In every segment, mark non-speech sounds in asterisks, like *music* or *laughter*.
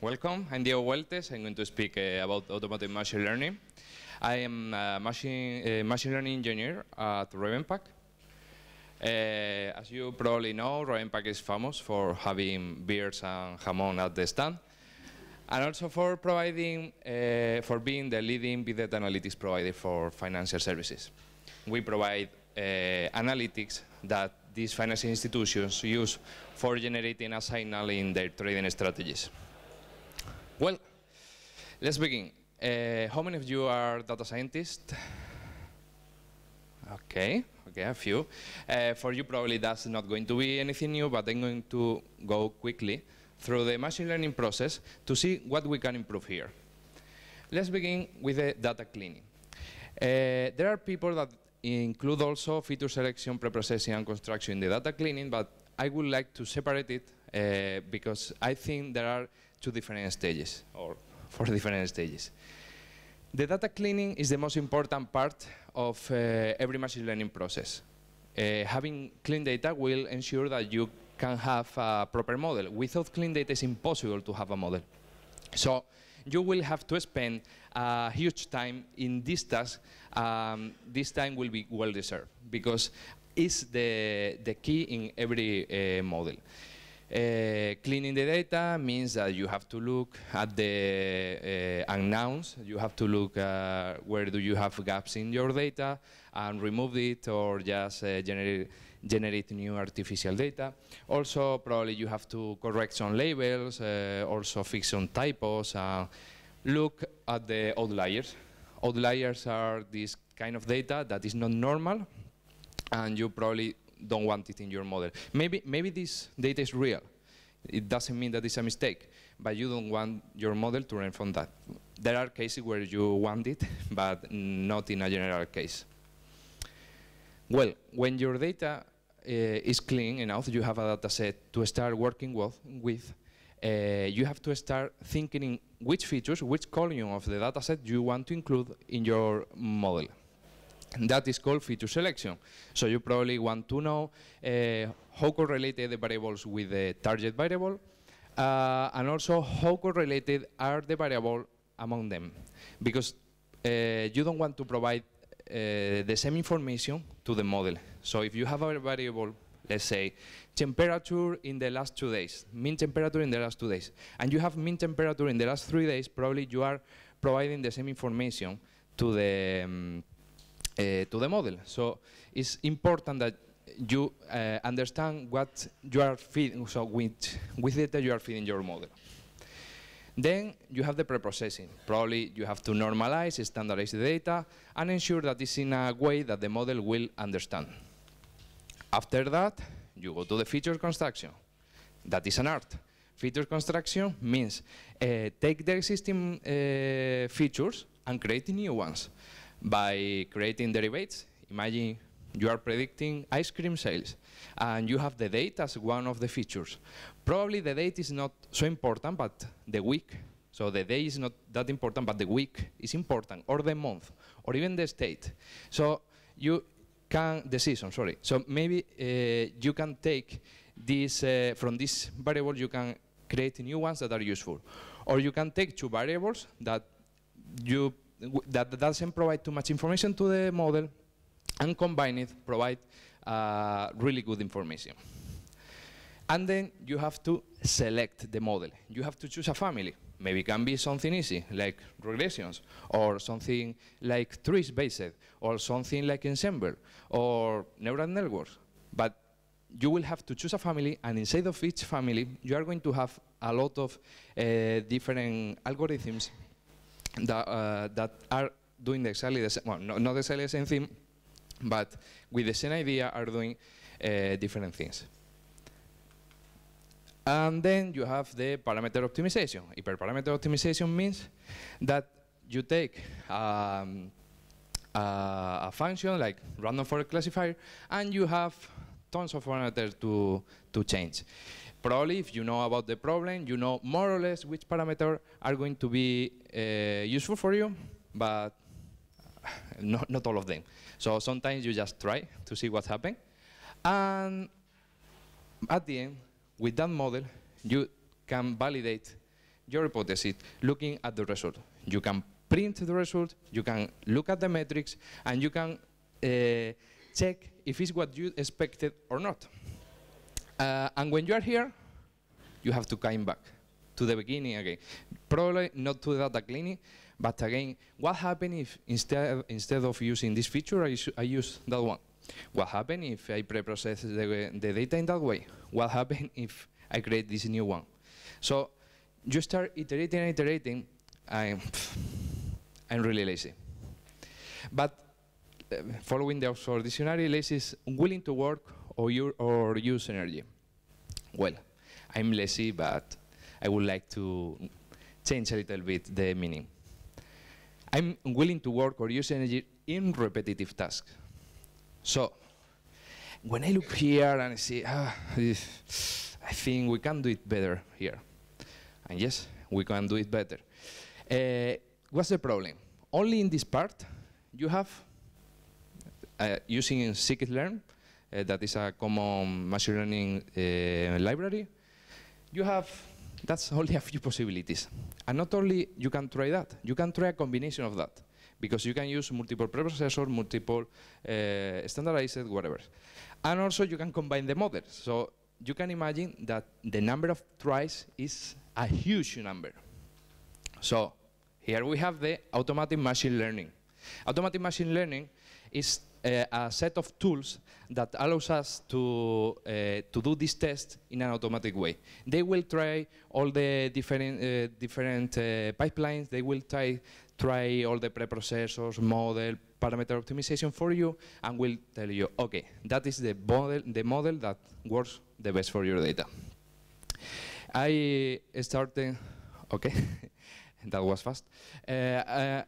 Welcome, I'm Diego Hueltes. I'm going to speak uh, about automated machine learning. I am a machine, uh, machine learning engineer at Ravenpack. Uh, as you probably know, Ravenpack is famous for having beers and jamon at the stand and also for providing, uh, for being the leading big data analytics provider for financial services. We provide uh, analytics that these financial institutions use for generating a signal in their trading strategies. Well, let's begin. Uh, how many of you are data scientists? Okay, okay, a few. Uh, for you, probably that's not going to be anything new, but I'm going to go quickly through the machine learning process to see what we can improve here. Let's begin with the data cleaning. Uh, there are people that include also feature selection, preprocessing, and construction in the data cleaning, but I would like to separate it uh, because I think there are two different stages, or four *laughs* different stages. The data cleaning is the most important part of uh, every machine learning process. Uh, having clean data will ensure that you can have a proper model. Without clean data, it's impossible to have a model. So you will have to spend a huge time in this task. Um, this time will be well deserved because it's the, the key in every uh, model. Uh, cleaning the data means that you have to look at the eh, unknowns, you have to look uh, where do you have gaps in your data, and remove it or just uh, generate, generate new artificial data. Also, probably you have to correct some labels, uh, also fix some typos, and look at the outliers. Outliers are this kind of data that is not normal, and you probably don't want it in your model. Maybe, maybe this data is real. It doesn't mean that it's a mistake, but you don't want your model to learn from that. There are cases where you want it, but not in a general case. Well, when your data uh, is clean enough, you have a data set to start working with, uh, you have to start thinking in which features, which column of the data set you want to include in your model. that is called feature selection. So you probably want to know uh, how correlated the variables with the target variable, uh, and also how correlated are the variables among them. Because uh, you don't want to provide Eh, the same information to the model. So if you have a variable, let's say, temperature in the last two days, mean temperature in the last two days, and you have mean temperature in the last three days, probably you are providing the same information to the um, uh, to the model. So it's important that you uh, understand what you are feeding, so with, with data you are feeding your model. Then you have the preprocessing. Probably you have to normalize, standardize the data, and ensure that it's in a way that the model will understand. After that, you go to the feature construction. That is an art. Feature construction means uh, take the existing uh, features and create new ones by creating derivatives. Imagine you are predicting ice cream sales and you have the date as one of the features. Probably the date is not so important, but the week, so the day is not that important, but the week is important, or the month, or even the state. So you can, the season, sorry. So maybe uh, you can take this, uh, from this variable you can create new ones that are useful. Or you can take two variables that you that doesn't provide too much information to the model and combine it, provide uh, really good information. And then you have to select the model. You have to choose a family. Maybe it can be something easy, like regressions, or something like trees-based, or something like ensemble, or neural networks. But you will have to choose a family, and inside of each family, you are going to have a lot of uh, different algorithms that, uh, that are doing exactly the same, well, no, not exactly the same thing, but with the same idea are doing uh, different things. And then you have the parameter optimization. Hyperparameter optimization means that you take um, a, a, function like random forest classifier and you have tons of parameters to, to change. Probably if you know about the problem, you know more or less which parameters are going to be uh, useful for you, but *laughs* not, not all of them. So sometimes you just try to see what happening, And at the end, with that model, you can validate your hypothesis looking at the result. You can print the result, you can look at the metrics, and you can uh, check if it's what you expected or not. Uh, and when you are here, you have to come back to the beginning again. Probably not to the data cleaning, but again, what happens if instead, instead of using this feature, I, I use that one? What happens if I pre-process the, the data in that way? What happens if I create this new one? So you start iterating and iterating, I'm, I'm really lazy. But eh, following the Oxford Dictionary, lazy is willing to work or, or use energy. Well, I'm lazy, but I would like to change a little bit the meaning. I'm willing to work or use energy in repetitive tasks. So, when I look here and I see, ah, I think we can do it better here. And yes, we can do it better. Uh, what's the problem? Only in this part, you have, uh, using scikit-learn, uh, eh, that is a common machine learning eh, library, you have that's only a few possibilities. And not only you can try that, you can try a combination of that because you can use multiple preprocessors, multiple uh, standardized, whatever. And also you can combine the models. So you can imagine that the number of tries is a huge number. So here we have the automatic machine learning. Automatic machine learning is uh, a set of tools that allows us to, uh, to do this test in an automatic way. They will try all the different, uh, different uh, pipelines, they will try, try all the preprocessors, model, parameter optimization for you, and will tell you, okay, that is the model, the model that works the best for your data. I started, okay, *laughs* that was fast. Uh, uh,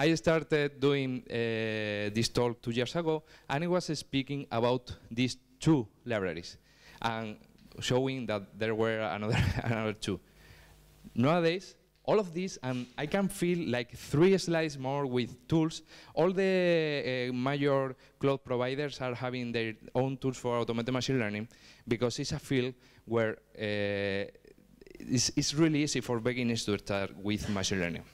I started doing uh, this talk two years ago, and I was speaking about these two libraries and showing that there were another, *laughs* another two. Nowadays, all of this, and I can feel like three slides more with tools. All the uh, major cloud providers are having their own tools for automated machine learning because it's a field where uh, it's, it's really easy for beginners to start with machine learning.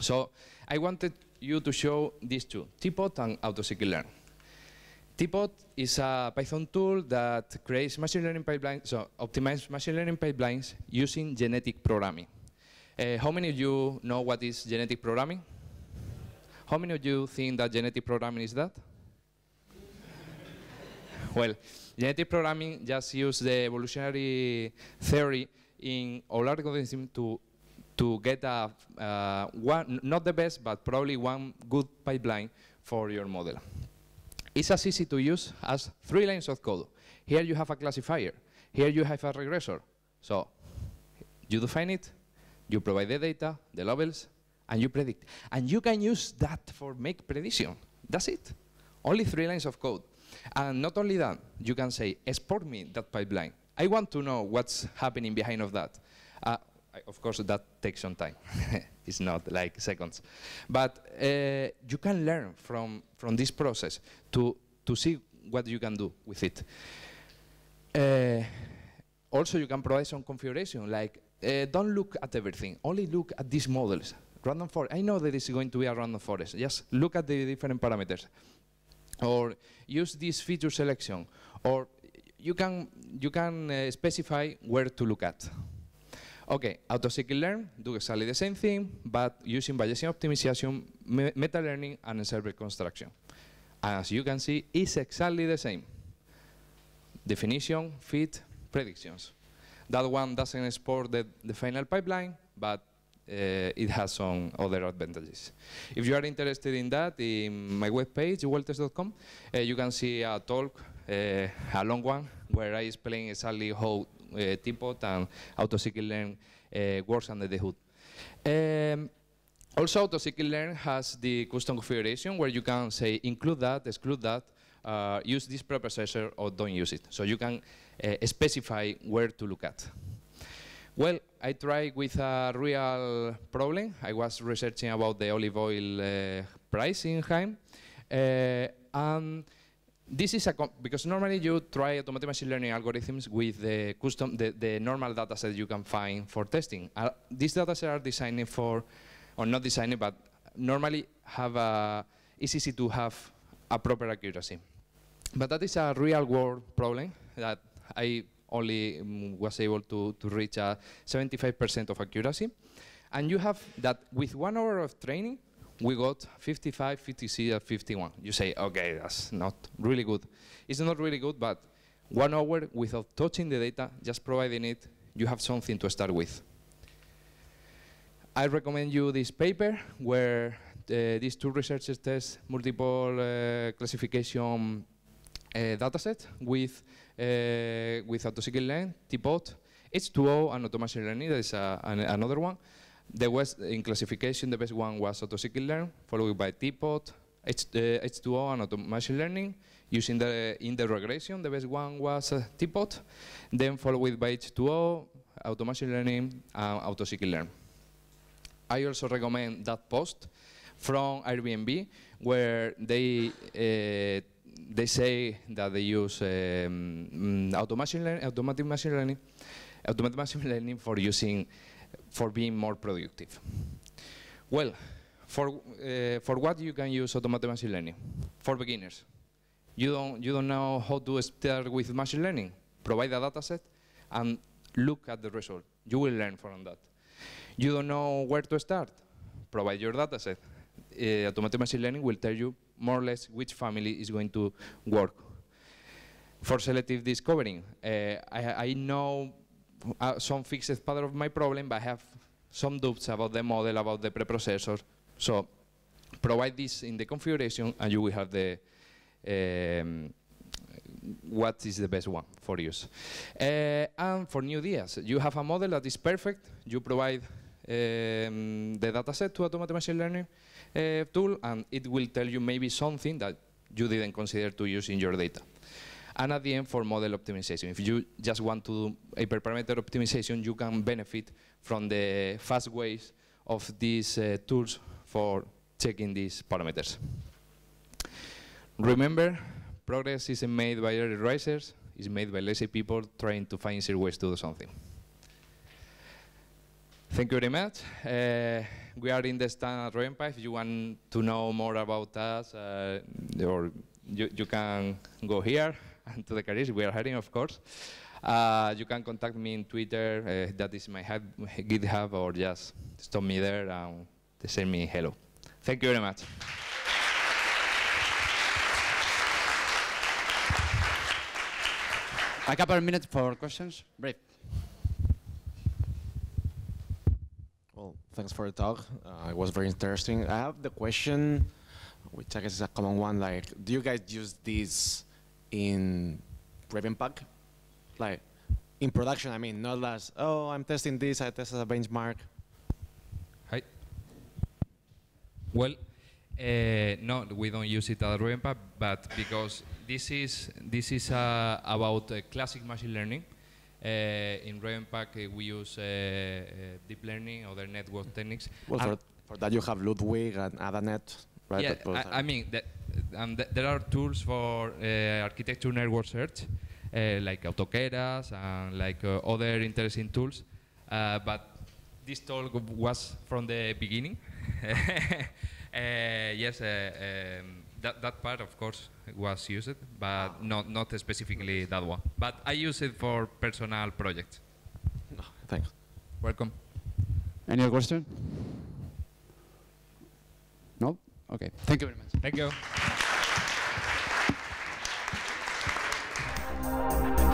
So I wanted you to show these two, Teapot and AutoCycleLearn. Teapot is a Python tool that creates machine learning pipelines, so optimizes machine learning pipelines using genetic programming. Uh, how many of you know what is genetic programming? How many of you think that genetic programming is that? *laughs* well, genetic programming just uses the evolutionary theory in all algorithms to to get a, uh, one, not the best, but probably one good pipeline for your model. It's as easy to use as three lines of code. Here you have a classifier. Here you have a regressor. So you define it, you provide the data, the labels, and you predict. And you can use that for make prediction. That's it. Only three lines of code. And not only that, you can say, export me that pipeline. I want to know what's happening behind of that. Uh, I, of course, that takes some time. *laughs* it's not like seconds. But uh, you can learn from, from this process to, to see what you can do with it. Uh, also, you can provide some configuration, like uh, don't look at everything, only look at these models. Random forest, I know that it's going to be a random forest, just look at the different parameters. Or use this feature selection, or you can, you can uh, specify where to look at. Okay, autocyclic learn, do exactly the same thing, but using Bayesian optimization, me meta-learning, and ensemble construction. As you can see, it's exactly the same. Definition, fit, predictions. That one doesn't export the, the final pipeline, but uh, it has some other advantages. If you are interested in that, in my webpage, walters.com, uh, eh, you can see a talk Eh, a long one where I explain exactly how uh, eh, teapot and AutoCycle Learn uh, works under the hood. Um, also, AutoCycle Learn has the custom configuration where you can say include that, exclude that, uh, use this preprocessor or don't use it. So you can uh, specify where to look at. Well, I tried with a real problem. I was researching about the olive oil price in Heim. and this is a because normally you try automatic machine learning algorithms with the custom the, the normal data set you can find for testing. Uh, these data sets are designed for, or not designed, but normally have a, it's easy to have a proper accuracy. But that is a real world problem that I only um, was able to, to reach a 75% of accuracy. And you have that with one hour of training, we got 55, 56, 51. You say, okay, that's not really good. It's not really good, but one hour without touching the data, just providing it, you have something to start with. I recommend you this paper where uh, these two researchers test multiple uh, classification uh, dataset with uh, with autocycle length, TPOT, H2O, and automation learning. That is a, uh, an, another one. The West, in classification, the best one was autocyclic learn, followed by teapot, H, uh, 20 and auto machine learning. Using the in the regression, the best one was uh, teapot, then followed by H2O, auto machine learning, and uh, autocyclic learn. I also recommend that post from Airbnb, where they uh, they say that they use um, mm, auto machine learning, automatic machine learning, automatic machine learning for using for being more productive. Well, for, uh, for what you can use automated machine learning? For beginners. You don't, you don't know how to start with machine learning? Provide a data set and look at the result. You will learn from that. You don't know where to start? Provide your data set. Uh, eh, automated machine learning will tell you more or less which family is going to work. For selective discovering, uh, I, I know uh, some fixed part of my problem, but I have some doubts about the model, about the preprocessor. So provide this in the configuration and you will have the um, what is the best one for use. Uh, and for new ideas, you have a model that is perfect, you provide um, the dataset to Automata Machine Learning uh, tool and it will tell you maybe something that you didn't consider to use in your data. And at the end, for model optimization. If you just want to do hyperparameter optimization, you can benefit from the fast ways of these uh, tools for checking these parameters. Remember, progress isn't made by early risers, it's made by lazy people trying to find easier ways to do something. Thank you very much. Uh, we are in the stand at REMPA. If you want to know more about us, uh, or you, you can go here. *laughs* and to the careers we are hiring, of course. Uh, you can contact me in Twitter, uh, that is my GitHub, or just stop me there and send me hello. Thank you very much. A couple of minutes for questions, brief. Well, thanks for the talk. Uh, it was very interesting. I have the question, which I guess is a common one, like, do you guys use these in Ravenpack, like in production, I mean, not as, oh, I'm testing this, I test a benchmark. Hi. Well, uh, no, we don't use it at Ravenpack, but because this is, this is uh, about uh, classic machine learning. Eh, in Ravenpack, eh, we use deep learning, other network techniques. Well, for, for, that you have Ludwig and AdaNet, right? Yeah, I, I mean, that and th there are tools for uh, architecture network search, uh, like AutoKeras and like uh, other interesting tools. but this talk was from the beginning. *laughs* yes, um, that, that part, of course, was used, but not, not specifically that one. But I use it for personal projects. No, thanks. Welcome. Any other question? No? Okay. Thank you very much. Thank you. Thank you.